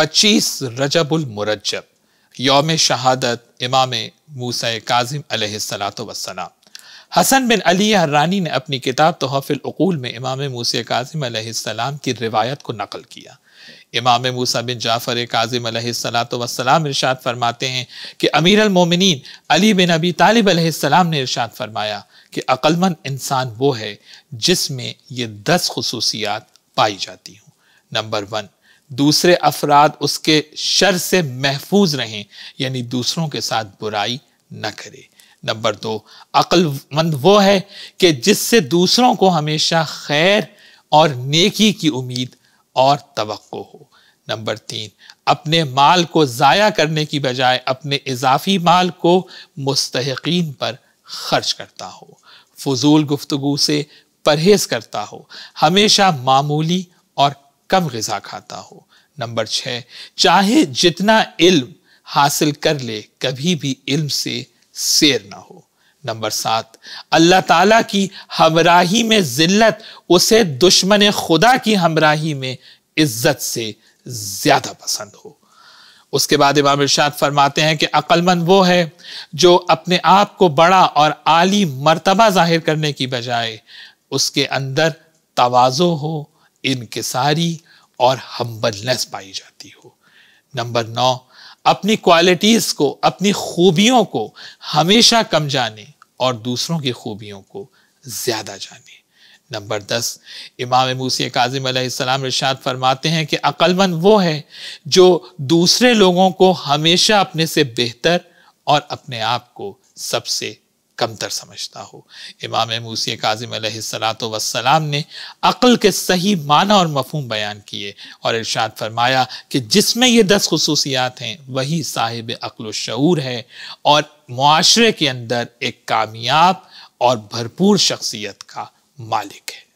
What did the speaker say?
पच्चीस रजबुल मुरजब योम शहादत इमाम मूसा काजिम वसलाम हसन बिन अली हर्रानी ने अपनी किताब तोहफ़िलकूल में इमाम मूसा काजिम सलाम की रिवायत को नकल किया इमाम मूसा बिन जाफ़र काजिम वसलाम इरशाद फरमाते हैं कि अमीर अलमोमिन अली बिन अबी तालिब सलाम ने इरशाद फरमाया कि अक्लमंद इंसान वो है जिसमें ये दस खसूसियात पाई जाती हूँ नंबर वन दूसरे अफराद उसके शर से महफूज रहें यानी दूसरों के साथ बुराई न करें नंबर दो अक्लमंद वो है कि जिससे दूसरों को हमेशा खैर और नेकी की उम्मीद और तो हो नंबर तीन अपने माल को ज़ाया करने की बजाय अपने इजाफी माल को मुस्तकिन पर खर्च करता हो फजूल गुफ्तु से परहेज़ करता हो हमेशा मामूली और कम गजा खाता हो नंबर छः चाहे जितना इल्म हासिल कर ले कभी भी इल्म से शेर ना हो नंबर सात अल्लाह ताला की हमराही में जिल्लत उसे दुश्मन खुदा की हमराही में इज्जत से ज़्यादा पसंद हो उसके बाद इमाम इरशाद फरमाते हैं कि अक्लमंद वो है जो अपने आप को बड़ा और आली मर्तबा जाहिर करने की बजाय उसके अंदर तवाजो हो इनकसारी और हम्बलनेस पाई जाती हो नंबर नौ अपनी क्वालिटीज़ को अपनी खूबियों को हमेशा कम जाने और दूसरों की खूबियों को ज़्यादा जाने नंबर दस इमाम मूसी काजिम सलाम इर्शाद फरमाते हैं कि अक्लमंद वो है जो दूसरे लोगों को हमेशा अपने से बेहतर और अपने आप को सबसे कमतर समझता हो इमाम मूसी काजिम सलात वसलाम ने अक़ल के सही माना और मफहम बयान किए और इरशाद फरमाया कि जिसमें ये दस खसूसियात हैं वही साहिब अक्ल शूर है और माशरे के अंदर एक कामयाब और भरपूर शख्सियत का मालिक है